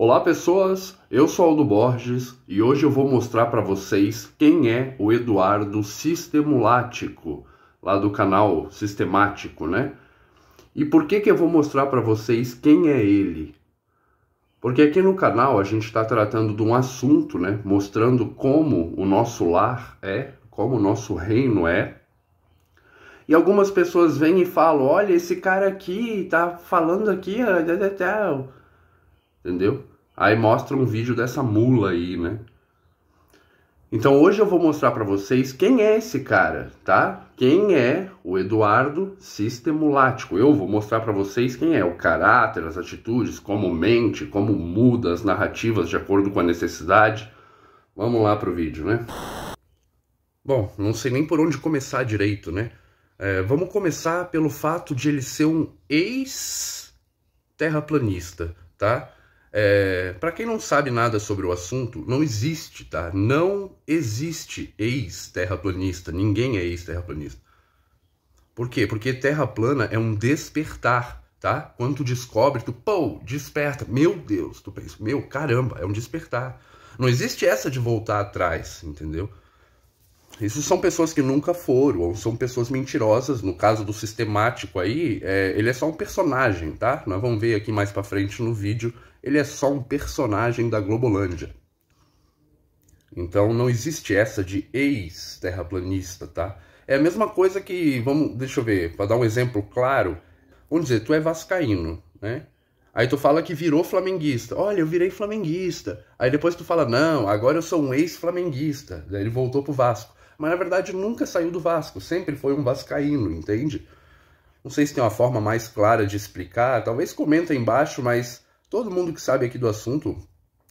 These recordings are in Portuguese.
Olá pessoas, eu sou Aldo Borges e hoje eu vou mostrar para vocês quem é o Eduardo Sistemulático, lá do canal Sistemático, né? E por que que eu vou mostrar para vocês quem é ele? Porque aqui no canal a gente está tratando de um assunto, né? Mostrando como o nosso lar é, como o nosso reino é, e algumas pessoas vêm e falam: olha, esse cara aqui tá falando aqui, tal. Tá, tá, tá, entendeu? Aí mostra um vídeo dessa mula aí, né? Então hoje eu vou mostrar para vocês quem é esse cara, tá? Quem é o Eduardo Sistemulático. Eu vou mostrar para vocês quem é o caráter, as atitudes, como mente, como muda as narrativas de acordo com a necessidade. Vamos lá pro vídeo, né? Bom, não sei nem por onde começar direito, né? É, vamos começar pelo fato de ele ser um ex-terraplanista, tá? É, para quem não sabe nada sobre o assunto, não existe, tá? Não existe ex-terraplanista. Ninguém é ex-terraplanista. Por quê? Porque terra plana é um despertar, tá? Quando tu descobre, tu, pô, desperta. Meu Deus, tu pensa, meu, caramba, é um despertar. Não existe essa de voltar atrás, entendeu? Isso são pessoas que nunca foram, ou são pessoas mentirosas. No caso do sistemático aí, é, ele é só um personagem, tá? Nós vamos ver aqui mais pra frente no vídeo ele é só um personagem da Globolândia. Então não existe essa de ex-terraplanista, tá? É a mesma coisa que, vamos, deixa eu ver, para dar um exemplo claro, vamos dizer, tu é vascaíno, né? Aí tu fala que virou flamenguista. Olha, eu virei flamenguista. Aí depois tu fala, não, agora eu sou um ex-flamenguista. Daí ele voltou pro Vasco. Mas na verdade nunca saiu do Vasco, sempre foi um vascaíno, entende? Não sei se tem uma forma mais clara de explicar, talvez comenta aí embaixo, mas Todo mundo que sabe aqui do assunto,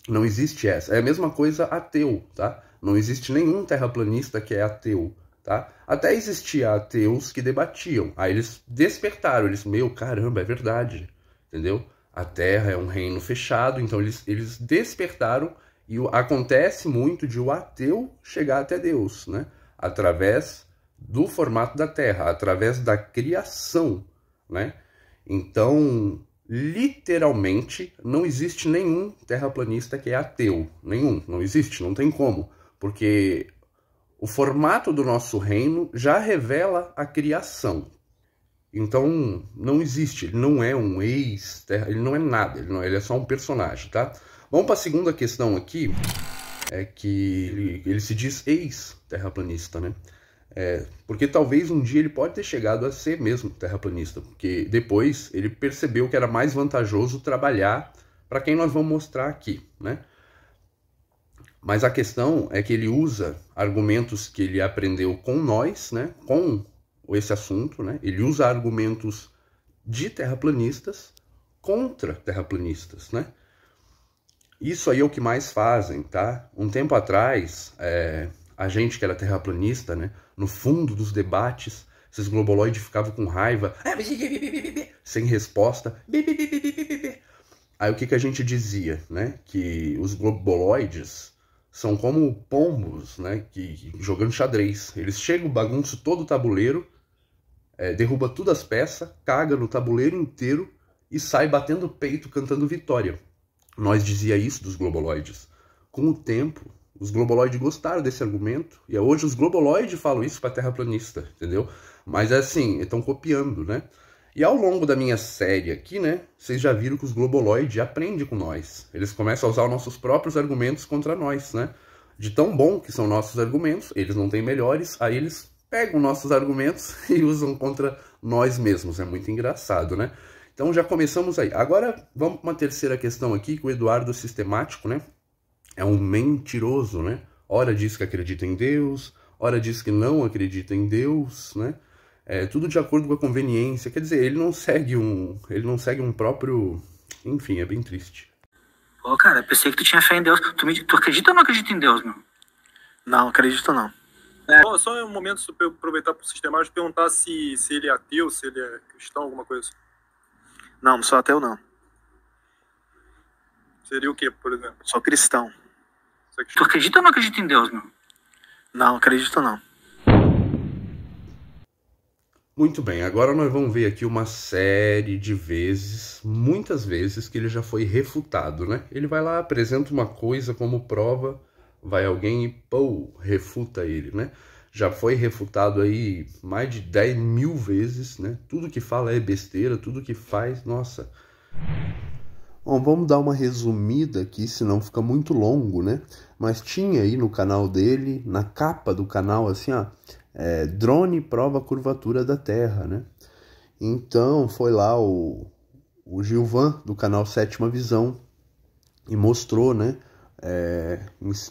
não existe essa. É a mesma coisa ateu, tá? Não existe nenhum terraplanista que é ateu, tá? Até existia ateus que debatiam. Aí eles despertaram, eles, meu, caramba, é verdade, entendeu? A Terra é um reino fechado, então eles, eles despertaram e acontece muito de o ateu chegar até Deus, né? Através do formato da Terra, através da criação, né? Então, literalmente não existe nenhum terraplanista que é ateu. Nenhum, não existe, não tem como. Porque o formato do nosso reino já revela a criação. Então, não existe, ele não é um ex, ele não é nada, ele, não, ele é só um personagem, tá? Vamos para a segunda questão aqui, é que ele, ele se diz ex-terraplanista, né? É, porque talvez um dia ele pode ter chegado a ser mesmo terraplanista, porque depois ele percebeu que era mais vantajoso trabalhar para quem nós vamos mostrar aqui, né? Mas a questão é que ele usa argumentos que ele aprendeu com nós, né? Com esse assunto, né? Ele usa argumentos de terraplanistas contra terraplanistas, né? Isso aí é o que mais fazem, tá? Um tempo atrás, é, a gente que era terraplanista, né? No fundo dos debates, esses globoloides ficavam com raiva, sem resposta. Aí o que, que a gente dizia, né? Que os globoloides são como pombos, né? Que jogando xadrez, eles chegam, bagunçam todo o tabuleiro, é, derruba tudo as peças, caga no tabuleiro inteiro e sai batendo peito cantando vitória. Nós dizia isso dos globoloides. Com o tempo, os globoloides gostaram desse argumento, e é hoje os globoloides falam isso para terraplanista, entendeu? Mas é assim, estão copiando, né? E ao longo da minha série aqui, né, vocês já viram que os globoloides aprendem com nós. Eles começam a usar os nossos próprios argumentos contra nós, né? De tão bom que são nossos argumentos, eles não têm melhores, aí eles pegam nossos argumentos e usam contra nós mesmos. É muito engraçado, né? Então já começamos aí. Agora vamos para uma terceira questão aqui, que o Eduardo é Sistemático, né? é um mentiroso, né? Ora diz que acredita em Deus, ora diz que não acredita em Deus, né? É tudo de acordo com a conveniência. Quer dizer, ele não segue um, ele não segue um próprio, enfim, é bem triste. Pô, cara, pensei que tu tinha fé em Deus. Tu, me, tu acredita ou não acredita em Deus, meu? Não, acredito não. É. só um momento para aproveitar para o sistema e perguntar se, se ele é ateu, se ele é cristão, alguma coisa assim. Não, não sou ateu não. Seria o quê, por exemplo? Sou cristão. Tu acredita ou não acredita em Deus, não? Não, acredito não. Muito bem, agora nós vamos ver aqui uma série de vezes, muitas vezes, que ele já foi refutado, né? Ele vai lá, apresenta uma coisa como prova, vai alguém e, pô, refuta ele, né? Já foi refutado aí mais de 10 mil vezes, né? Tudo que fala é besteira, tudo que faz, nossa, Bom, vamos dar uma resumida aqui, senão fica muito longo, né? Mas tinha aí no canal dele, na capa do canal, assim, ó, é, drone prova curvatura da Terra, né? Então foi lá o, o Gilvan, do canal Sétima Visão, e mostrou, né? É,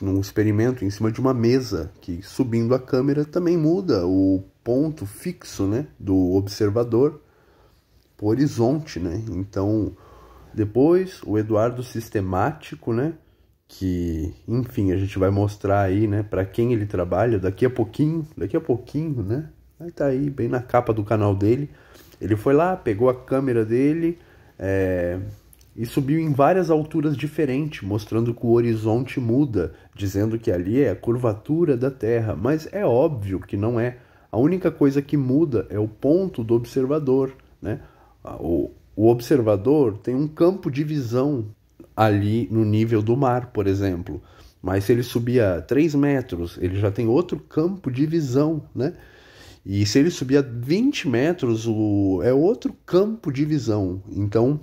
num experimento em cima de uma mesa, que subindo a câmera também muda o ponto fixo, né? Do observador para o horizonte, né? Então depois, o Eduardo Sistemático, né? Que, enfim, a gente vai mostrar aí, né, para quem ele trabalha daqui a pouquinho, daqui a pouquinho, né? Aí tá aí, bem na capa do canal dele. Ele foi lá, pegou a câmera dele é, e subiu em várias alturas diferentes, mostrando que o horizonte muda, dizendo que ali é a curvatura da Terra. Mas é óbvio que não é. A única coisa que muda é o ponto do observador, né? O, o observador tem um campo de visão ali no nível do mar, por exemplo. Mas se ele subir a 3 metros, ele já tem outro campo de visão, né? E se ele subir a 20 metros, o, é outro campo de visão. Então,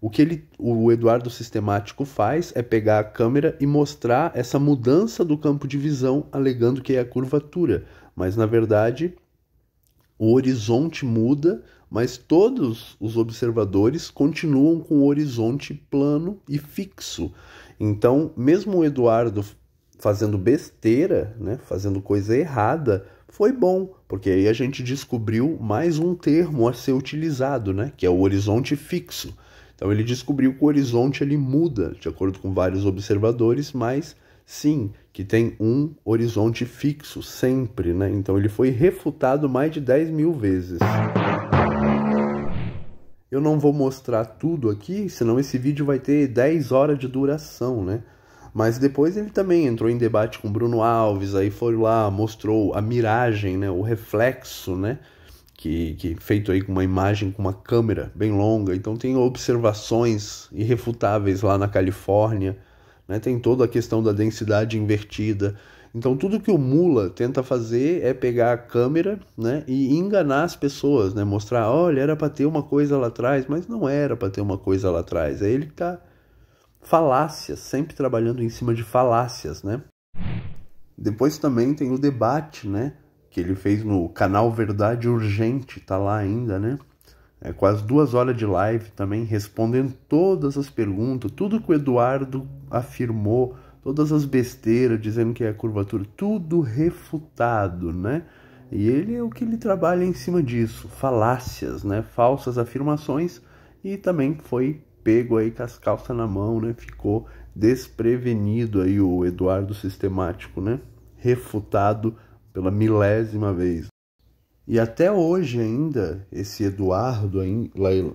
o que ele, o Eduardo Sistemático faz é pegar a câmera e mostrar essa mudança do campo de visão, alegando que é a curvatura. Mas, na verdade, o horizonte muda, mas todos os observadores continuam com o horizonte plano e fixo. Então, mesmo o Eduardo fazendo besteira, né, fazendo coisa errada, foi bom, porque aí a gente descobriu mais um termo a ser utilizado, né, que é o horizonte fixo. Então ele descobriu que o horizonte ele muda de acordo com vários observadores, mas sim, que tem um horizonte fixo sempre, né? Então ele foi refutado mais de 10 mil vezes. Eu não vou mostrar tudo aqui, senão esse vídeo vai ter 10 horas de duração, né? Mas depois ele também entrou em debate com Bruno Alves, aí foi lá, mostrou a miragem, né, o reflexo, né, que, que feito aí com uma imagem com uma câmera bem longa. Então tem observações irrefutáveis lá na Califórnia, né, tem toda a questão da densidade invertida. Então tudo que o Mula tenta fazer é pegar a câmera, né, e enganar as pessoas, né, mostrar, olha, era para ter uma coisa lá atrás, mas não era para ter uma coisa lá atrás. É ele tá falácias, sempre trabalhando em cima de falácias, né? Depois também tem o debate, né, que ele fez no canal Verdade Urgente, tá lá ainda, né? É, quase duas horas de live também, respondendo todas as perguntas, tudo que o Eduardo afirmou todas as besteiras dizendo que é curvatura, tudo refutado, né? E ele é o que ele trabalha em cima disso, falácias, né? Falsas afirmações e também foi pego aí com as calças na mão, né? Ficou desprevenido aí o Eduardo Sistemático, né? Refutado pela milésima vez. E até hoje ainda, esse Eduardo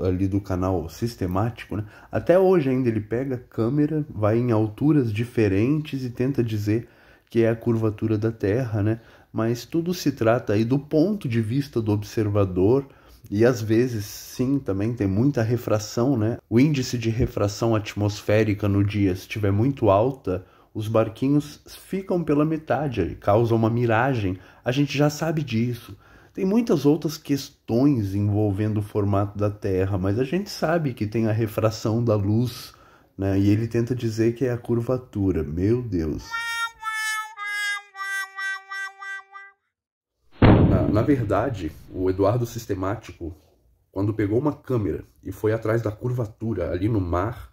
ali do canal Sistemático, né? até hoje ainda ele pega a câmera, vai em alturas diferentes e tenta dizer que é a curvatura da Terra, né? Mas tudo se trata aí do ponto de vista do observador e às vezes sim também tem muita refração, né? O índice de refração atmosférica no dia, se estiver muito alta, os barquinhos ficam pela metade, causam uma miragem. A gente já sabe disso tem muitas outras questões envolvendo o formato da Terra, mas a gente sabe que tem a refração da luz, né? E ele tenta dizer que é a curvatura. Meu Deus. Na, verdade, o Eduardo Sistemático, quando pegou uma câmera e foi atrás da curvatura ali no mar,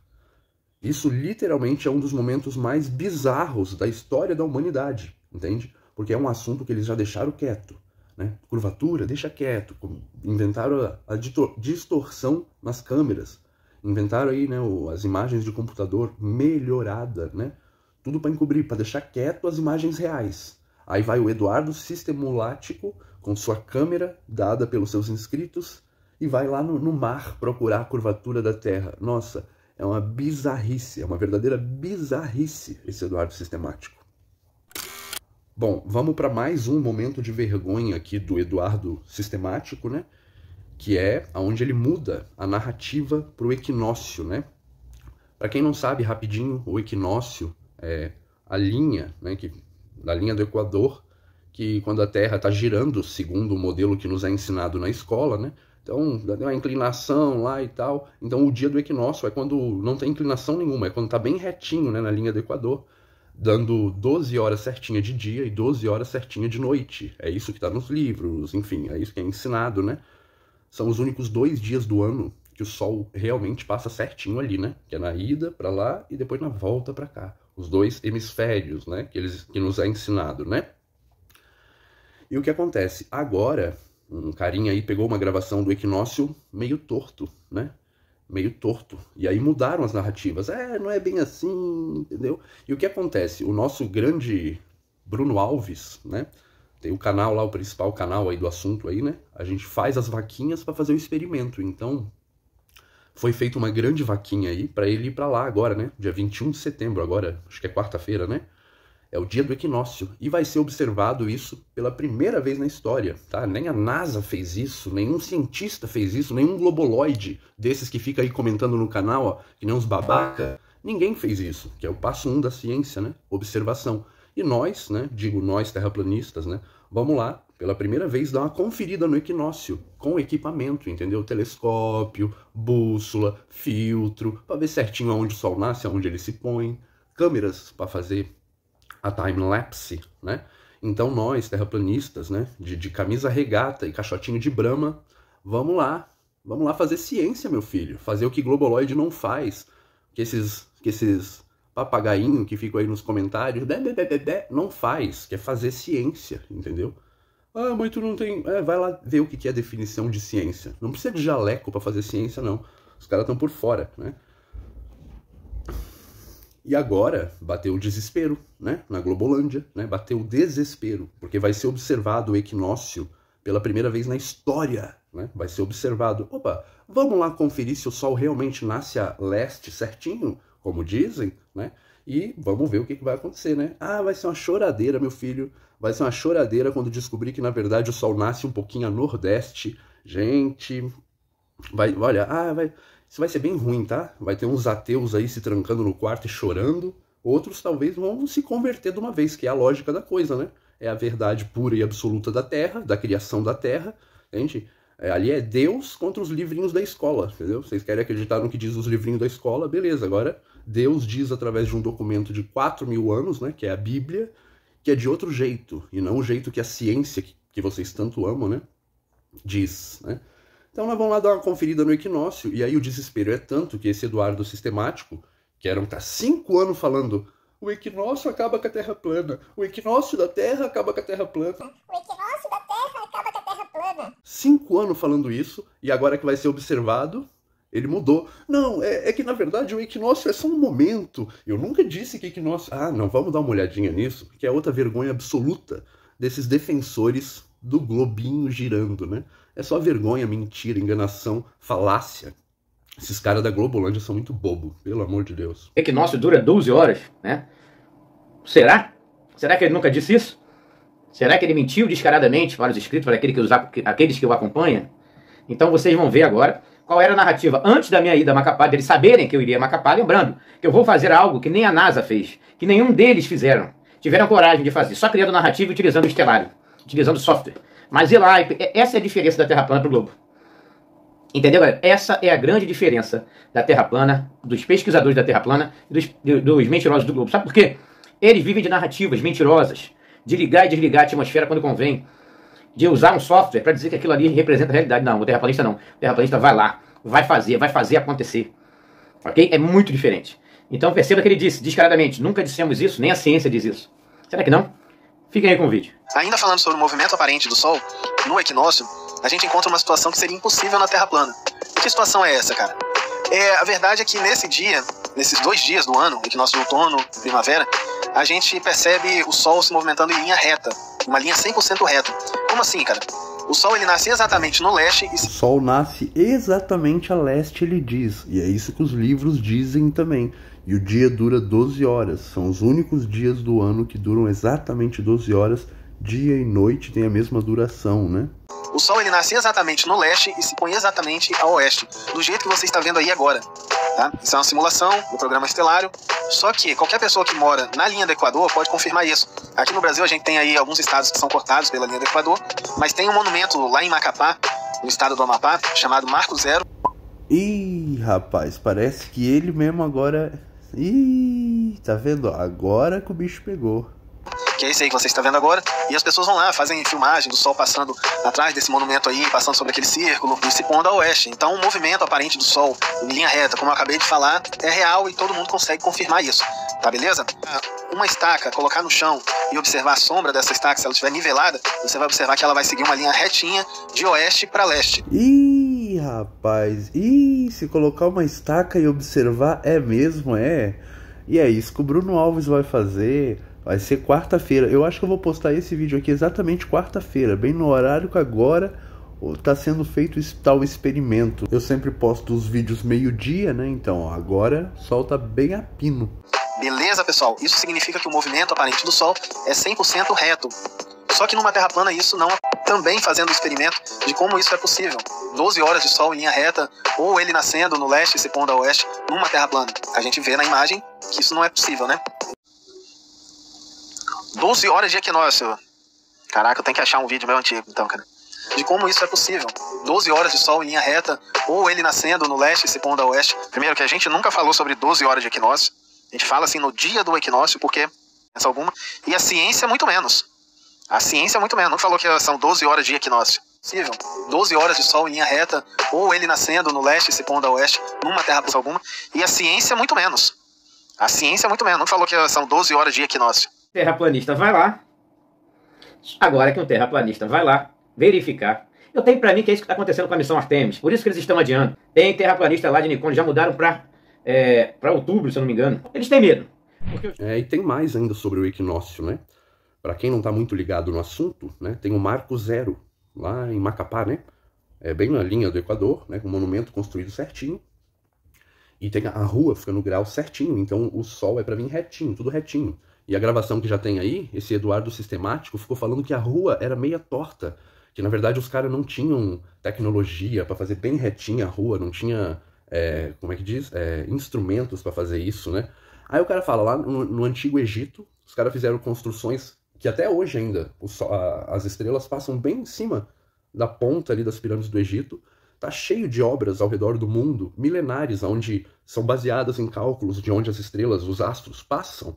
isso literalmente é um dos momentos mais bizarros da história da humanidade, entende? Porque é um assunto que eles já deixaram quieto né? Curvatura, deixa quieto. Inventaram a distorção nas câmeras. Inventaram aí, né, as imagens de computador melhorada, né? Tudo para encobrir, para deixar quieto as imagens reais. Aí vai o Eduardo Sistemolático com sua câmera dada pelos seus inscritos e vai lá no, no mar procurar a curvatura da Terra. Nossa, é uma bizarrice, é uma verdadeira bizarrice esse Eduardo Sistemático. Bom, vamos para mais um momento de vergonha aqui do Eduardo Sistemático, né? Que é aonde ele muda a narrativa para o equinócio, né? Para quem não sabe, rapidinho, o equinócio é a linha, né? Que, da linha do Equador, que quando a Terra está girando, segundo o modelo que nos é ensinado na escola, né? Então, dá uma inclinação lá e tal. Então, o dia do equinócio é quando não tem inclinação nenhuma, é quando está bem retinho né, na linha do Equador dando 12 horas certinha de dia e 12 horas certinha de noite. É isso que está nos livros, enfim, é isso que é ensinado, né? São os únicos dois dias do ano que o sol realmente passa certinho ali, né? Que é na ida para lá e depois na volta para cá. Os dois hemisférios, né? Que, eles, que nos é ensinado, né? E o que acontece? Agora, um carinha aí pegou uma gravação do equinócio meio torto, né? meio torto. E aí mudaram as narrativas. É, não é bem assim, entendeu? E o que acontece? O nosso grande Bruno Alves, né? Tem o canal lá, o principal canal aí do assunto aí, né? A gente faz as vaquinhas para fazer o experimento. Então, foi feita uma grande vaquinha aí para ele ir para lá agora, né? Dia 21 de setembro agora, acho que é quarta-feira, né? É o dia do equinócio e vai ser observado isso pela primeira vez na história, tá? Nem a NASA fez isso, nenhum cientista fez isso, nenhum globoloide desses que fica aí comentando no canal, ó, que nem uns babaca, ninguém fez isso, que é o passo um da ciência, né? Observação. E nós, né, digo nós terraplanistas, né, vamos lá, pela primeira vez dar uma conferida no equinócio com equipamento, entendeu? Telescópio, bússola, filtro, para ver certinho aonde o sol nasce, aonde ele se põe, câmeras para fazer a time-lapse, né? Então nós, terraplanistas, né, de, de camisa regata e caixotinho de brama, vamos lá, vamos lá fazer ciência, meu filho, fazer o que Globoloid não faz, que esses, que esses papagainho que ficam aí nos comentários, não faz, quer é fazer ciência, entendeu? Ah, mas tu não tem... É, vai lá ver o que é a definição de ciência. Não precisa de jaleco para fazer ciência, não. Os caras estão por fora, né? E agora bateu o desespero, né? Na Globolândia, né? Bateu o desespero, porque vai ser observado o equinócio pela primeira vez na história, né? Vai ser observado. Opa, vamos lá conferir se o Sol realmente nasce a leste certinho, como dizem, né? E vamos ver o que, que vai acontecer, né? Ah, vai ser uma choradeira, meu filho. Vai ser uma choradeira quando descobrir que, na verdade, o Sol nasce um pouquinho a nordeste. Gente, vai, olha, ah, vai, isso vai ser bem ruim, tá? Vai ter uns ateus aí se trancando no quarto e chorando. Outros talvez vão se converter de uma vez, que é a lógica da coisa, né? É a verdade pura e absoluta da Terra, da criação da Terra, entende? É, ali é Deus contra os livrinhos da escola, entendeu? Vocês querem acreditar no que diz os livrinhos da escola? Beleza, agora Deus diz através de um documento de 4 mil anos, né, que é a Bíblia, que é de outro jeito, e não o jeito que a ciência, que, que vocês tanto amam, né, diz, né? Então nós vamos lá dar uma conferida no equinócio, e aí o desespero é tanto que esse Eduardo Sistemático, que era um tá cinco anos falando o equinócio acaba com a Terra plana, o equinócio da Terra acaba com a Terra plana, o equinócio da Terra acaba com a Terra plana. Cinco anos falando isso, e agora que vai ser observado, ele mudou. Não, é, é, que na verdade o equinócio é só um momento. Eu nunca disse que equinócio. Ah, não, vamos dar uma olhadinha nisso, que é outra vergonha absoluta desses defensores do globinho girando, né? É só vergonha, mentira, enganação, falácia. Esses caras da Globolândia são muito bobo, pelo amor de Deus. É que nosso dura 12 horas, né? Será? Será que ele nunca disse isso? Será que ele mentiu descaradamente para os inscritos, para aquele que os, aqueles que o acompanham? Então vocês vão ver agora qual era a narrativa antes da minha ida a Macapá, deles saberem que eu iria a Macapá, lembrando que eu vou fazer algo que nem a NASA fez, que nenhum deles fizeram. Tiveram coragem de fazer, só criando narrativa e utilizando o estelário, utilizando software. Mas ir lá, essa é a diferença da Terra plana para o globo. Entendeu, galera? Essa é a grande diferença da Terra plana, dos pesquisadores da Terra plana e dos, dos mentirosos do globo. Sabe por quê? Eles vivem de narrativas mentirosas, de ligar e desligar a atmosfera quando convém, de usar um software para dizer que aquilo ali representa a realidade. Não, o terraplanista não. O terraplanista vai lá, vai fazer, vai fazer acontecer. Ok? É muito diferente. Então perceba que ele disse, descaradamente, nunca dissemos isso, nem a ciência diz isso. Será que não? Fica aí com o vídeo. Ainda falando sobre o movimento aparente do Sol, no equinócio, a gente encontra uma situação que seria impossível na Terra plana. Que situação é essa, cara? É, a verdade é que nesse dia, nesses dois dias do ano, equinócio de outono, primavera, a gente percebe o Sol se movimentando em linha reta, uma linha 100% reta. Como assim, cara? O Sol ele nasce exatamente no leste. E... O Sol nasce exatamente a leste, ele diz. E é isso que os livros dizem também. E o dia dura 12 horas. São os únicos dias do ano que duram exatamente 12 horas. Dia e noite tem a mesma duração, né? O Sol ele nasce exatamente no leste e se põe exatamente a oeste, do jeito que você está vendo aí agora. Tá? Isso é uma simulação do programa estelário. Só que qualquer pessoa que mora na linha do Equador pode confirmar isso. Aqui no Brasil a gente tem aí alguns estados que são cortados pela linha do Equador, mas tem um monumento lá em Macapá, no estado do Amapá, chamado Marco Zero. Ih, rapaz, parece que ele mesmo agora Ih, tá vendo? Agora que o bicho pegou. Que é isso aí que você está vendo agora. E as pessoas vão lá, fazem filmagem do sol passando atrás desse monumento aí, passando sobre aquele círculo e se pondo a oeste. Então, o movimento aparente do sol em linha reta, como eu acabei de falar, é real e todo mundo consegue confirmar isso. Tá beleza? Uma estaca, colocar no chão e observar a sombra dessa estaca, se ela estiver nivelada, você vai observar que ela vai seguir uma linha retinha de oeste para leste. Ih! rapaz. Ih, se colocar uma estaca e observar, é mesmo, é. E é isso que o Bruno Alves vai fazer. Vai ser quarta-feira. Eu acho que eu vou postar esse vídeo aqui exatamente quarta-feira, bem no horário que agora está sendo feito esse tal experimento. Eu sempre posto os vídeos meio-dia, né? Então, agora solta bem a pino. Beleza, pessoal? Isso significa que o movimento aparente do Sol é 100% reto. Só que numa Terra plana isso não acontece também fazendo o experimento de como isso é possível. 12 horas de sol em linha reta, ou ele nascendo no leste e se pondo a oeste, numa terra plana. A gente vê na imagem que isso não é possível, né? 12 horas de equinócio. Caraca, eu tenho que achar um vídeo meu antigo, então, cara. De como isso é possível. 12 horas de sol em linha reta, ou ele nascendo no leste e se pondo a oeste. Primeiro, que a gente nunca falou sobre 12 horas de equinócio. A gente fala assim no dia do equinócio, porque, é essa alguma, e a ciência muito menos. A ciência, muito menos. Não falou que são 12 horas de equinócio. Possível. 12 horas de sol em linha reta, ou ele nascendo no leste se pondo a oeste, numa terra por alguma. E a ciência, muito menos. A ciência, muito menos. Não falou que são 12 horas de equinócio. Terraplanista vai lá. Agora que um terraplanista vai lá verificar. Eu tenho para mim que é isso que está acontecendo com a missão Artemis. Por isso que eles estão adiando. Tem terraplanista lá de Nikon, já mudaram para é, pra outubro, se eu não me engano. Eles têm medo. Porque... É, e tem mais ainda sobre o equinócio, né? Para quem não está muito ligado no assunto, né, tem o Marco Zero, lá em Macapá, né? É bem na linha do Equador, né? Um monumento construído certinho. E tem a rua fica no grau certinho, então o sol é para vir retinho, tudo retinho. E a gravação que já tem aí, esse Eduardo Sistemático ficou falando que a rua era meia torta, que na verdade os caras não tinham tecnologia para fazer bem retinha a rua, não tinha, é, como é que diz, é, instrumentos para fazer isso, né? Aí o cara fala, lá no, no Antigo Egito, os caras fizeram construções que até hoje ainda a, as estrelas passam bem em cima da ponta ali das pirâmides do Egito, tá cheio de obras ao redor do mundo, milenares, onde são baseadas em cálculos de onde as estrelas, os astros passam.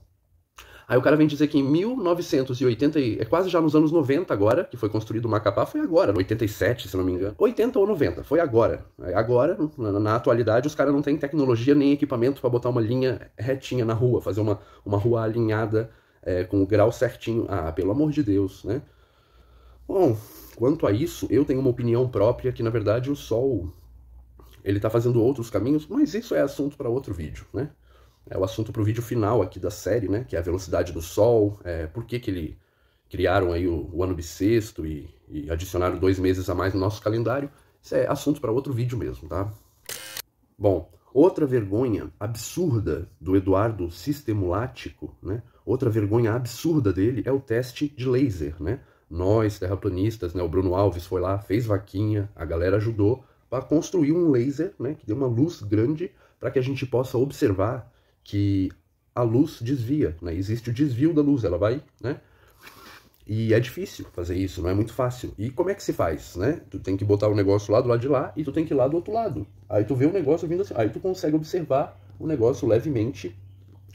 Aí o cara vem dizer que em 1980, é quase já nos anos 90 agora, que foi construído o Macapá, foi agora, 87, se não me engano. 80 ou 90, foi agora. Agora, na, na atualidade, os caras não têm tecnologia nem equipamento para botar uma linha retinha na rua, fazer uma, uma rua alinhada é, com o grau certinho. Ah, pelo amor de Deus, né? Bom, quanto a isso, eu tenho uma opinião própria que, na verdade, o Sol ele está fazendo outros caminhos, mas isso é assunto para outro vídeo, né? É o assunto para o vídeo final aqui da série, né? Que é a velocidade do Sol, é, por que, que ele criaram aí o, o ano bissexto e, e adicionaram dois meses a mais no nosso calendário. Isso é assunto para outro vídeo mesmo, tá? Bom, outra vergonha absurda do Eduardo Sistemulático, né? Outra vergonha absurda dele é o teste de laser, né? Nós, terraplanistas, né, o Bruno Alves foi lá, fez vaquinha, a galera ajudou para construir um laser, né, que deu uma luz grande para que a gente possa observar que a luz desvia, né? Existe o desvio da luz, ela vai, né? E é difícil fazer isso, não é muito fácil. E como é que se faz, né? Tu tem que botar o negócio lá do lado de lá e tu tem que ir lá do outro lado. Aí tu vê o negócio vindo assim, aí tu consegue observar o negócio levemente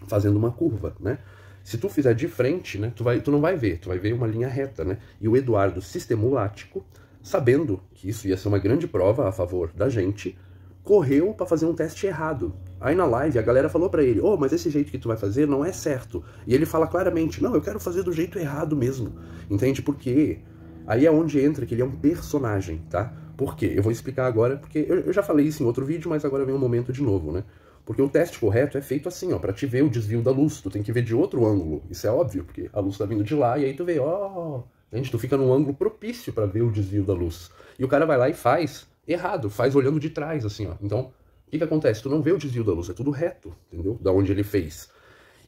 fazendo uma curva, né? Se tu fizer de frente, né, tu, vai, tu não vai ver, tu vai ver uma linha reta, né? E o Eduardo sistemulático, sabendo que isso ia ser uma grande prova a favor da gente, correu para fazer um teste errado. Aí na live a galera falou para ele: "Oh, mas esse jeito que tu vai fazer não é certo". E ele fala claramente: "Não, eu quero fazer do jeito errado mesmo". Entende por quê? Aí é onde entra que ele é um personagem, tá? Por quê? Eu vou explicar agora, porque eu, eu já falei isso em outro vídeo, mas agora vem o um momento de novo, né? Porque o teste correto é feito assim, ó, para te ver o desvio da luz. Tu tem que ver de outro ângulo. Isso é óbvio, porque a luz tá vindo de lá e aí tu vê, ó, gente, tu fica num ângulo propício para ver o desvio da luz. E o cara vai lá e faz errado, faz olhando de trás, assim, ó. Então, o que que acontece? Tu não vê o desvio da luz, é tudo reto, entendeu? Da onde ele fez.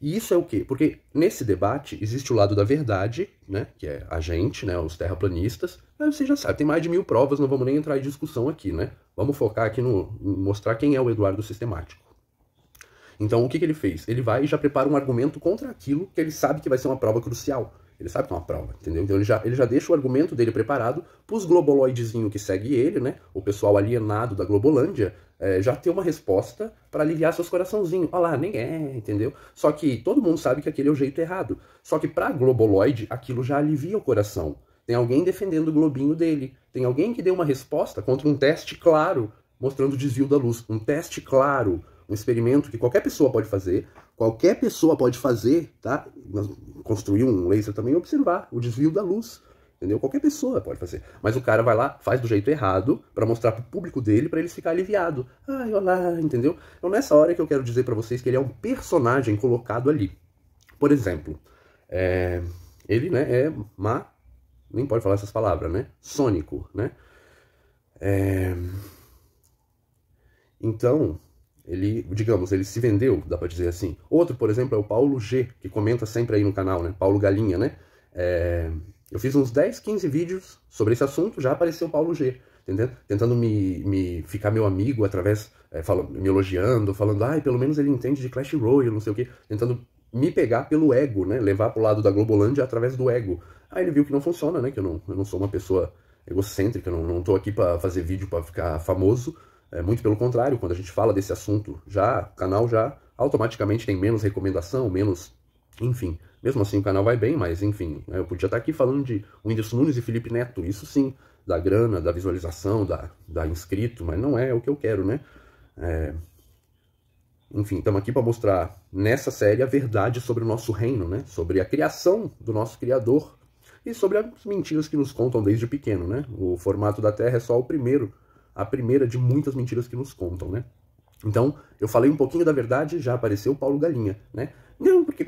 E isso é o quê? Porque nesse debate existe o lado da verdade, né? Que é a gente, né? Os terraplanistas. Mas você já sabe, tem mais de mil provas, não vamos nem entrar em discussão aqui, né? Vamos focar aqui no mostrar quem é o Eduardo Sistemático. Então, o que, que ele fez? Ele vai e já prepara um argumento contra aquilo que ele sabe que vai ser uma prova crucial. Ele sabe que é uma prova, entendeu? Então ele já, ele já deixa o argumento dele preparado para os globoloidezinhos que segue ele, né? O pessoal alienado da Globolândia, é, já ter uma resposta para aliviar seus coraçãozinhos. Olha lá, nem é, entendeu? Só que todo mundo sabe que aquele é o jeito errado. Só que para Globoloid, aquilo já alivia o coração. Tem alguém defendendo o globinho dele. Tem alguém que deu uma resposta contra um teste claro, mostrando o desvio da luz. Um teste claro um experimento que qualquer pessoa pode fazer, qualquer pessoa pode fazer, tá? Construir um laser também e observar o desvio da luz, entendeu? Qualquer pessoa pode fazer. Mas o cara vai lá, faz do jeito errado, para mostrar pro público dele, para eles ficar aliviado. Ai, olá, entendeu? Então nessa hora é que eu quero dizer para vocês que ele é um personagem colocado ali. Por exemplo, é... ele, né, é ma... nem pode falar essas palavras, né? Sônico, né? É... Então, ele, digamos, ele se vendeu, dá para dizer assim. Outro, por exemplo, é o Paulo G, que comenta sempre aí no canal, né? Paulo Galinha, né? É... eu fiz uns 10, 15 vídeos sobre esse assunto, já apareceu o Paulo G, entendeu? Tentando me, me ficar meu amigo através, é, falando, me elogiando, falando, ai, ah, pelo menos ele entende de Clash Royale, não sei o quê, tentando me pegar pelo ego, né? Levar pro lado da Globolândia através do ego. Aí ele viu que não funciona, né? Que eu não, eu não sou uma pessoa egocêntrica, não, não tô aqui para fazer vídeo para ficar famoso, é, muito pelo contrário, quando a gente fala desse assunto já, o canal já automaticamente tem menos recomendação, menos. Enfim, mesmo assim o canal vai bem, mas enfim, né, eu podia estar aqui falando de Whindersson Nunes e Felipe Neto, isso sim, da grana, da visualização, da, da inscrito, mas não é o que eu quero, né? É... Enfim, estamos aqui para mostrar nessa série a verdade sobre o nosso reino, né? Sobre a criação do nosso Criador e sobre as mentiras que nos contam desde pequeno, né? O formato da Terra é só o primeiro a primeira de muitas mentiras que nos contam, né? Então, eu falei um pouquinho da verdade, já apareceu o Paulo Galinha, né? Não, porque...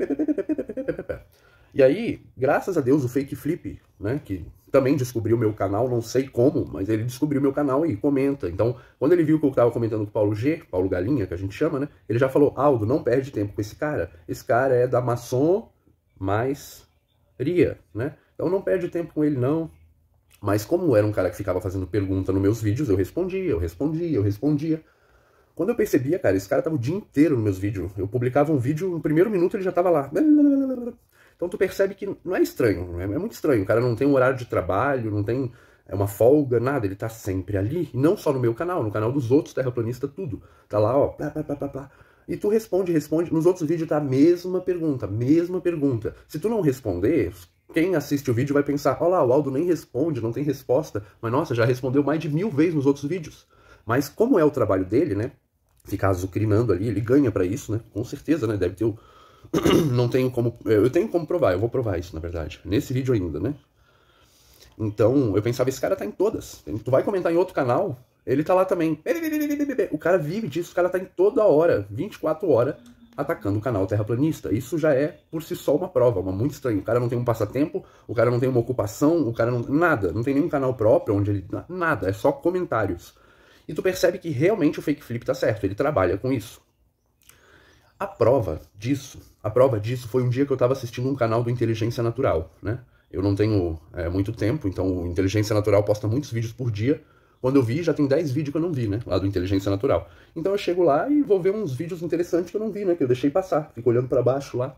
E aí, graças a Deus, o Fake Flip, né, que também descobriu meu canal, não sei como, mas ele descobriu meu canal e comenta. Então, quando ele viu que eu estava comentando com o Paulo G, Paulo Galinha, que a gente chama, né, ele já falou, Aldo, não perde tempo com esse cara. Esse cara é da maçon mais ria, né? Então não perde tempo com ele não, mas como era um cara que ficava fazendo pergunta nos meus vídeos, eu respondia, eu respondia, eu respondia. Quando eu percebia, cara, esse cara tava o dia inteiro nos meus vídeos. Eu publicava um vídeo, no primeiro minuto ele já tava lá. Então tu percebe que não é estranho, é, é muito estranho. O cara não tem um horário de trabalho, não tem é uma folga, nada. Ele tá sempre ali. E não só no meu canal, no canal dos outros terraplanistas, tudo. Tá lá, ó, pá, pá, pá, pá, pá. E tu responde, responde. Nos outros vídeos tá a mesma pergunta, mesma pergunta. Se tu não responder, quem assiste o vídeo vai pensar, olha lá, o Aldo nem responde, não tem resposta, mas nossa, já respondeu mais de mil vezes nos outros vídeos. Mas como é o trabalho dele, né? Ficar azucrinando ali, ele ganha para isso, né? Com certeza, né? Deve ter o... não tenho como... Eu tenho como provar, eu vou provar isso, na verdade. Nesse vídeo ainda, né? Então, eu pensava, esse cara tá em todas. Tu vai comentar em outro canal, ele tá lá também. O cara vive disso, o cara tá em toda hora, 24 horas, atacando o canal terraplanista. Isso já é, por si só, uma prova, uma muito estranha. O cara não tem um passatempo, o cara não tem uma ocupação, o cara não. nada. Não tem nenhum canal próprio onde ele. nada. É só comentários. E tu percebe que realmente o fake flip tá certo, ele trabalha com isso. A prova disso, a prova disso foi um dia que eu estava assistindo um canal do Inteligência Natural, né? Eu não tenho é, muito tempo, então o Inteligência Natural posta muitos vídeos por dia, quando eu vi, já tem 10 vídeos que eu não vi, né? Lá do Inteligência Natural. Então eu chego lá e vou ver uns vídeos interessantes que eu não vi, né? Que eu deixei passar. Fico olhando para baixo lá.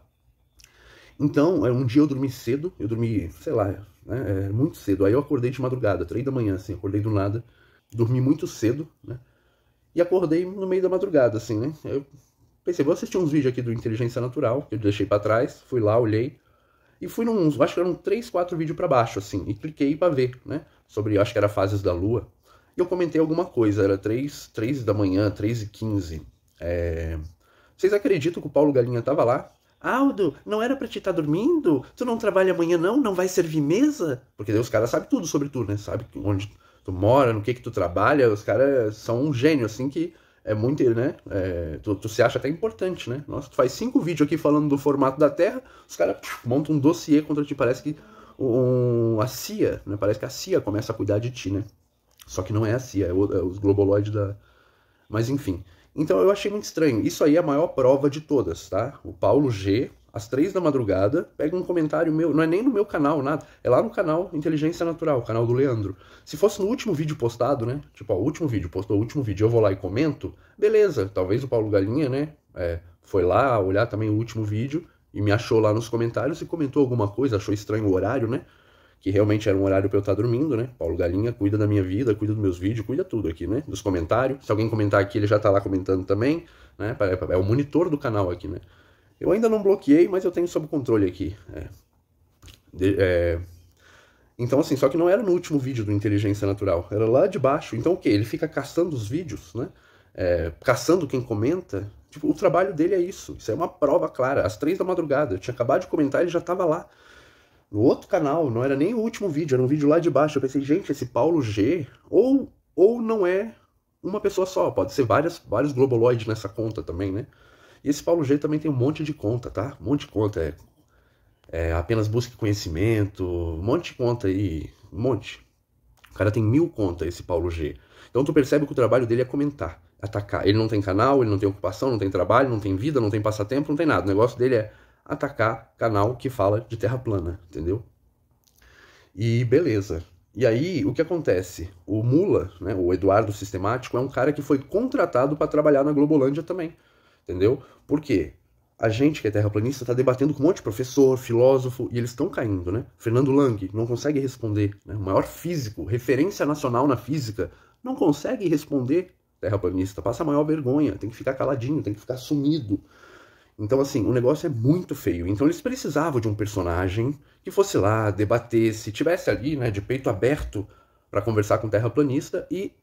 Então, é, um dia eu dormi cedo. Eu dormi, sei lá, né? É, muito cedo. Aí eu acordei de madrugada, 3 da manhã, assim. Acordei do nada. Dormi muito cedo, né? E acordei no meio da madrugada, assim, né? Eu pensei, vou assistir uns vídeos aqui do Inteligência Natural, que eu deixei para trás. Fui lá, olhei. E fui num, acho que eram 3, 4 vídeos para baixo, assim. E cliquei para ver, né? Sobre, acho que era fases da lua eu comentei alguma coisa, era 3, 3 da manhã, 3 e 15. É... Vocês acreditam que o Paulo Galinha tava lá? Aldo, não era para te estar tá dormindo? Tu não trabalha amanhã não? Não vai servir mesa? Porque daí os caras sabem tudo sobre tu, né? Sabe onde tu mora, no que que tu trabalha. Os caras são um gênio, assim, que é muito, né? É, tu, tu, se acha até importante, né? Nossa, tu faz cinco vídeos aqui falando do formato da Terra, os caras montam um dossiê contra ti, parece que um, a CIA, né? Parece que a CIA começa a cuidar de ti, né? Só que não é assim, é, o, é os globoloides da. Mas enfim. Então eu achei muito estranho. Isso aí é a maior prova de todas, tá? O Paulo G, às três da madrugada, pega um comentário meu. Não é nem no meu canal, nada. É lá no canal Inteligência Natural, canal do Leandro. Se fosse no último vídeo postado, né? Tipo, ó, o último vídeo, postou o último vídeo, eu vou lá e comento. Beleza, talvez o Paulo Galinha, né? É, foi lá olhar também o último vídeo e me achou lá nos comentários e comentou alguma coisa, achou estranho o horário, né? que realmente era um horário para eu estar tá dormindo, né? Paulo Galinha cuida da minha vida, cuida dos meus vídeos, cuida tudo aqui, né? Dos comentários. Se alguém comentar aqui, ele já tá lá comentando também, né? É, é o monitor do canal aqui, né? Eu ainda não bloqueei, mas eu tenho sob controle aqui. É. De, é... Então, assim, só que não era no último vídeo do Inteligência Natural, era lá de baixo. Então, o que? Ele fica caçando os vídeos, né? É, caçando quem comenta. Tipo, o trabalho dele é isso. Isso é uma prova clara. Às três da madrugada, eu tinha acabado de comentar, ele já estava lá no outro canal, não era nem o último vídeo, era um vídeo lá de baixo. Eu pensei, gente, esse Paulo G, ou, ou não é uma pessoa só, pode ser várias, vários globoloides nessa conta também, né? E esse Paulo G também tem um monte de conta, tá? Um monte de conta. É, é apenas busque conhecimento, um monte de conta aí, um monte. O cara tem mil contas, esse Paulo G. Então tu percebe que o trabalho dele é comentar, atacar. Ele não tem canal, ele não tem ocupação, não tem trabalho, não tem vida, não tem passatempo, não tem nada. O negócio dele é atacar canal que fala de terra plana, entendeu? E beleza. E aí, o que acontece? O Mula, né, o Eduardo Sistemático, é um cara que foi contratado para trabalhar na Globolândia também, entendeu? Por quê? A gente que é terraplanista está debatendo com um monte de professor, filósofo, e eles estão caindo, né? Fernando Lang não consegue responder, né? o maior físico, referência nacional na física, não consegue responder terraplanista, passa a maior vergonha, tem que ficar caladinho, tem que ficar sumido, então, assim, o negócio é muito feio. Então, eles precisavam de um personagem que fosse lá, debatesse, tivesse ali, né, de peito aberto para conversar com o terraplanista e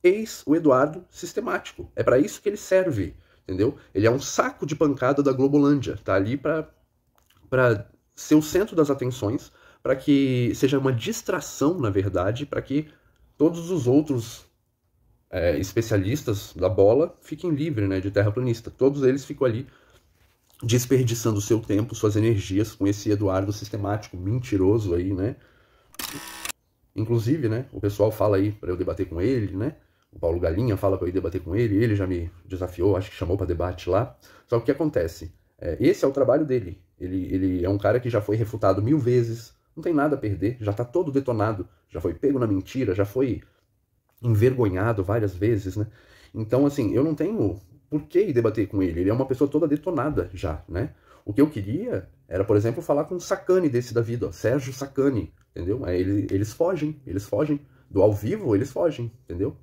eis o Eduardo sistemático. É para isso que ele serve, entendeu? Ele é um saco de pancada da Globolândia, tá ali para para ser o centro das atenções, para que seja uma distração, na verdade, para que todos os outros é, especialistas da bola fiquem livres, né, de terraplanista. Todos eles ficam ali desperdiçando seu tempo, suas energias com esse Eduardo sistemático, mentiroso aí, né? Inclusive, né, o pessoal fala aí para eu debater com ele, né? O Paulo Galinha fala para eu ir debater com ele, ele já me desafiou, acho que chamou para debate lá. Só que o que acontece? É, esse é o trabalho dele. Ele, ele é um cara que já foi refutado mil vezes, não tem nada a perder, já tá todo detonado, já foi pego na mentira, já foi envergonhado várias vezes, né? Então, assim, eu não tenho por que debater com ele? Ele é uma pessoa toda detonada já, né? O que eu queria era, por exemplo, falar com um Sacani desse da vida, ó, Sérgio Sacani, entendeu? Eles, eles fogem, eles fogem. Do ao vivo, eles fogem, entendeu?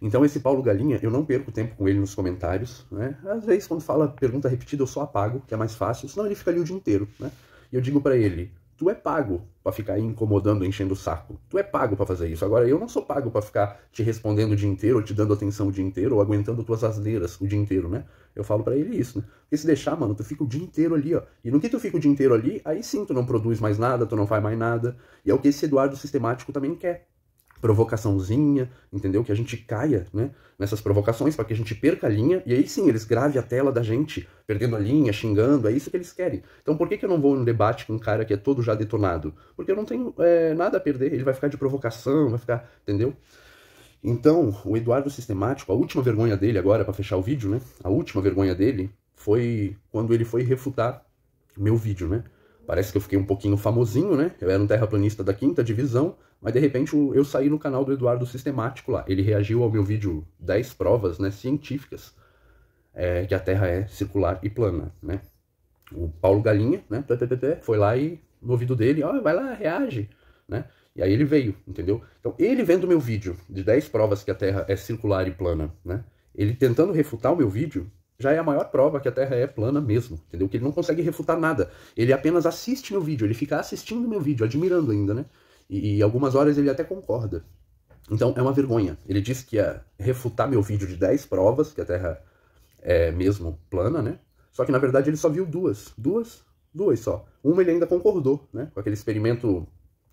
Então, esse Paulo Galinha, eu não perco tempo com ele nos comentários, né? Às vezes, quando fala pergunta repetida, eu só apago, que é mais fácil, senão ele fica ali o dia inteiro, né? E eu digo para ele, Tu é pago para ficar aí incomodando, enchendo o saco. Tu é pago para fazer isso. Agora, eu não sou pago para ficar te respondendo o dia inteiro, ou te dando atenção o dia inteiro, ou aguentando tuas asneiras o dia inteiro, né? Eu falo para ele isso, né? Porque se deixar, mano, tu fica o dia inteiro ali, ó. E no que tu fica o dia inteiro ali, aí sim tu não produz mais nada, tu não faz mais nada. E é o que esse Eduardo sistemático também quer provocaçãozinha, entendeu? Que a gente caia, né? Nessas provocações para que a gente perca a linha e aí sim eles grave a tela da gente perdendo a linha, xingando, é isso que eles querem. Então por que, que eu não vou num debate com um cara que é todo já detonado? Porque eu não tenho é, nada a perder, ele vai ficar de provocação, vai ficar, entendeu? Então, o Eduardo Sistemático, a última vergonha dele agora, para fechar o vídeo, né? A última vergonha dele foi quando ele foi refutar meu vídeo, né? Parece que eu fiquei um pouquinho famosinho, né? Eu era um terraplanista da quinta divisão, mas de repente eu saí no canal do Eduardo Sistemático lá. Ele reagiu ao meu vídeo 10 provas né, científicas é, que a Terra é circular e plana, né? O Paulo Galinha, né? Foi lá e no ouvido dele, ó, oh, vai lá, reage, né? E aí ele veio, entendeu? Então ele vendo meu vídeo de 10 provas que a Terra é circular e plana, né? Ele tentando refutar o meu vídeo, já é a maior prova que a Terra é plana mesmo, entendeu? Que ele não consegue refutar nada. Ele apenas assiste meu vídeo, ele fica assistindo meu vídeo, admirando ainda, né? E, e algumas horas ele até concorda. Então é uma vergonha. Ele disse que ia refutar meu vídeo de 10 provas, que a Terra é mesmo plana, né? Só que na verdade ele só viu duas. Duas? Duas só. Uma ele ainda concordou, né? Com aquele experimento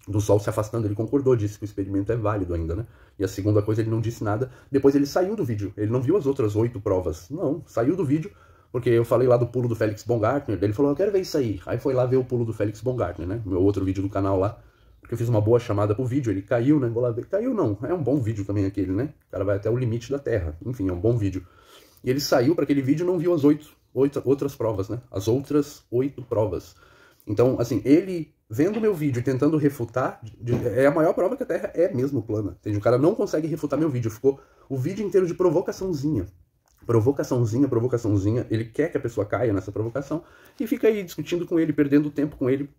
do Sol se afastando, ele concordou, disse que o experimento é válido ainda, né? E a segunda coisa, ele não disse nada. Depois ele saiu do vídeo, ele não viu as outras oito provas. Não, saiu do vídeo, porque eu falei lá do pulo do Félix Bongartner, ele falou, eu quero ver isso aí. Aí foi lá ver o pulo do Félix Bongartner, né? Meu outro vídeo do canal lá, porque eu fiz uma boa chamada pro vídeo, ele caiu, né? Vou lá ver. Caiu não, é um bom vídeo também aquele, né? O cara vai até o limite da Terra. Enfim, é um bom vídeo. E ele saiu para aquele vídeo e não viu as oito, oito outras provas, né? As outras oito provas. Então, assim, ele vendo meu vídeo e tentando refutar, é a maior prova que a Terra é mesmo plana. Entende? O cara não consegue refutar meu vídeo. Ficou o vídeo inteiro de provocaçãozinha. Provocaçãozinha, provocaçãozinha. Ele quer que a pessoa caia nessa provocação e fica aí discutindo com ele, perdendo tempo com ele.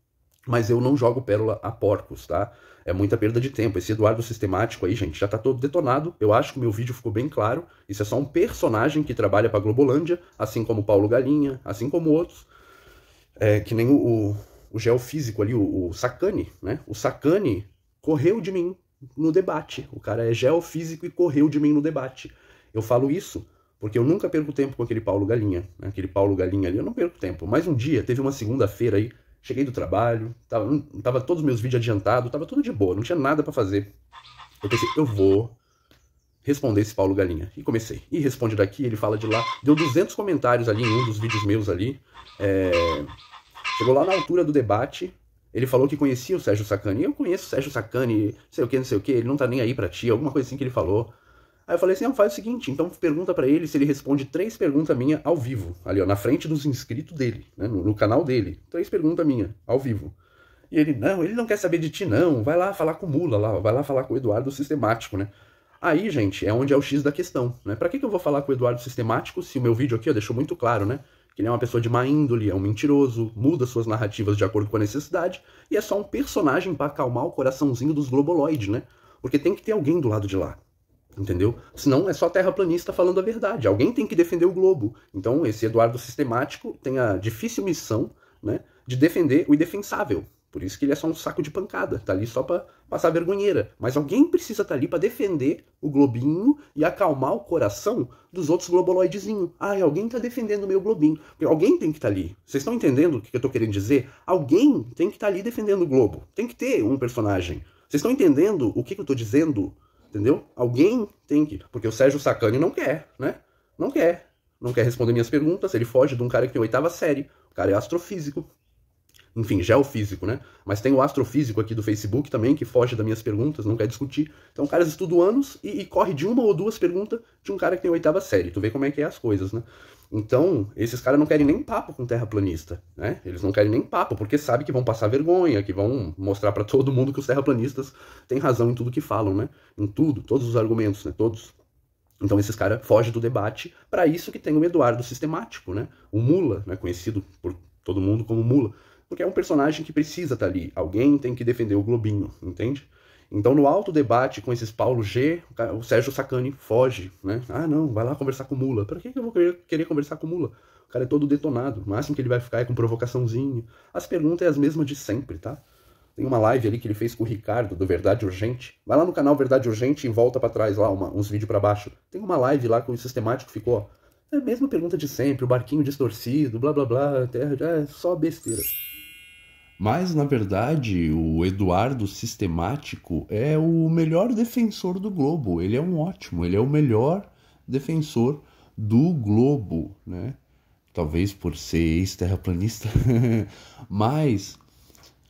Mas eu não jogo pérola a porcos, tá? É muita perda de tempo. Esse Eduardo sistemático aí, gente, já tá todo detonado. Eu acho que meu vídeo ficou bem claro. Isso é só um personagem que trabalha pra Globolândia, assim como Paulo Galinha, assim como outros. É, que nem o, o geofísico ali, o, o Sacani, né? O Sacani correu de mim no debate. O cara é geofísico e correu de mim no debate. Eu falo isso porque eu nunca perco tempo com aquele Paulo Galinha. Né? Aquele Paulo Galinha ali, eu não perco tempo. Mas um dia, teve uma segunda-feira aí, cheguei do trabalho, tava, tava todos os meus vídeos adiantados, tava tudo de boa, não tinha nada para fazer. Eu pensei, eu vou responder esse Paulo Galinha. E comecei. E responde daqui, ele fala de lá. Deu 200 comentários ali em um dos vídeos meus ali. É... Chegou lá na altura do debate, ele falou que conhecia o Sérgio Sacani. Eu conheço o Sérgio Sacani, sei o que, não sei o que, ele não tá nem aí pra ti, alguma coisa assim que ele falou. Aí eu falei assim, não, faz o seguinte, então pergunta para ele se ele responde três perguntas minha ao vivo, ali ó, na frente dos inscritos dele, né, no, no, canal dele. Três perguntas minha, ao vivo. E ele, não, ele não quer saber de ti não, vai lá falar com o Mula lá, vai lá falar com o Eduardo Sistemático, né. Aí, gente, é onde é o X da questão, né. Pra que, que eu vou falar com o Eduardo Sistemático se o meu vídeo aqui, ó, deixou muito claro, né que ele é uma pessoa de má índole, é um mentiroso, muda suas narrativas de acordo com a necessidade, e é só um personagem para acalmar o coraçãozinho dos globoloides, né? Porque tem que ter alguém do lado de lá. Entendeu? Senão é só terraplanista falando a verdade. Alguém tem que defender o globo. Então, esse Eduardo Sistemático tem a difícil missão né, de defender o indefensável. Por isso que ele é só um saco de pancada, tá ali só para passar vergonheira. Mas alguém precisa estar tá ali para defender o globinho e acalmar o coração dos outros globoloidezinhos. Ah, alguém tá defendendo o meu globinho. Porque alguém tem que estar tá ali. Vocês estão entendendo o que eu tô querendo dizer? Alguém tem que estar tá ali defendendo o globo. Tem que ter um personagem. Vocês estão entendendo o que, que eu tô dizendo? Entendeu? Alguém tem que. Porque o Sérgio Sacani não quer, né? Não quer. Não quer responder minhas perguntas. Ele foge de um cara que tem oitava série. O cara é astrofísico enfim, geofísico, é né? Mas tem o astrofísico aqui do Facebook também, que foge das minhas perguntas, não quer discutir. Então, caras estudam anos e, e corre de uma ou duas perguntas de um cara que tem oitava série. Tu vê como é que é as coisas, né? Então, esses caras não querem nem papo com terraplanista, né? Eles não querem nem papo, porque sabe que vão passar vergonha, que vão mostrar para todo mundo que os terraplanistas têm razão em tudo que falam, né? Em tudo, todos os argumentos, né? Todos. Então esses caras fogem do debate, para isso que tem o Eduardo Sistemático, né? O Mula, né? conhecido por todo mundo como Mula porque é um personagem que precisa estar tá ali. Alguém tem que defender o Globinho, entende? Então, no alto debate com esses Paulo G, o Sérgio Sacani foge, né? Ah, não, vai lá conversar com o Mula. Para que eu vou querer, conversar com o Mula? O cara é todo detonado. O máximo que ele vai ficar é com provocaçãozinho. As perguntas é as mesmas de sempre, tá? Tem uma live ali que ele fez com o Ricardo, do Verdade Urgente. Vai lá no canal Verdade Urgente e volta para trás lá, uma, uns vídeos para baixo. Tem uma live lá com o sistemático ficou, É a mesma pergunta de sempre, o barquinho distorcido, blá blá blá, terra, é só besteira. Mas, na verdade, o Eduardo Sistemático é o melhor defensor do Globo. Ele é um ótimo, ele é o melhor defensor do Globo, né? Talvez por ser ex-terraplanista. Mas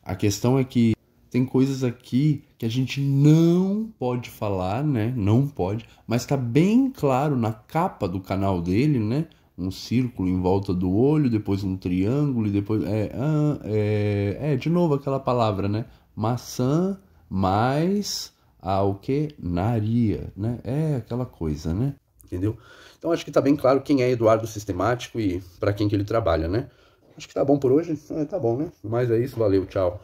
a questão é que tem coisas aqui que a gente não pode falar, né? Não pode, mas tá bem claro na capa do canal dele, né? um círculo em volta do olho, depois um triângulo e depois. É, ah, é, é de novo aquela palavra, né? Maçã mais a ah, o que? Naria, né? É aquela coisa, né? Entendeu? Então acho que tá bem claro quem é Eduardo Sistemático e para quem que ele trabalha, né? Acho que tá bom por hoje. É, tá bom, né? Mas é isso, valeu, tchau.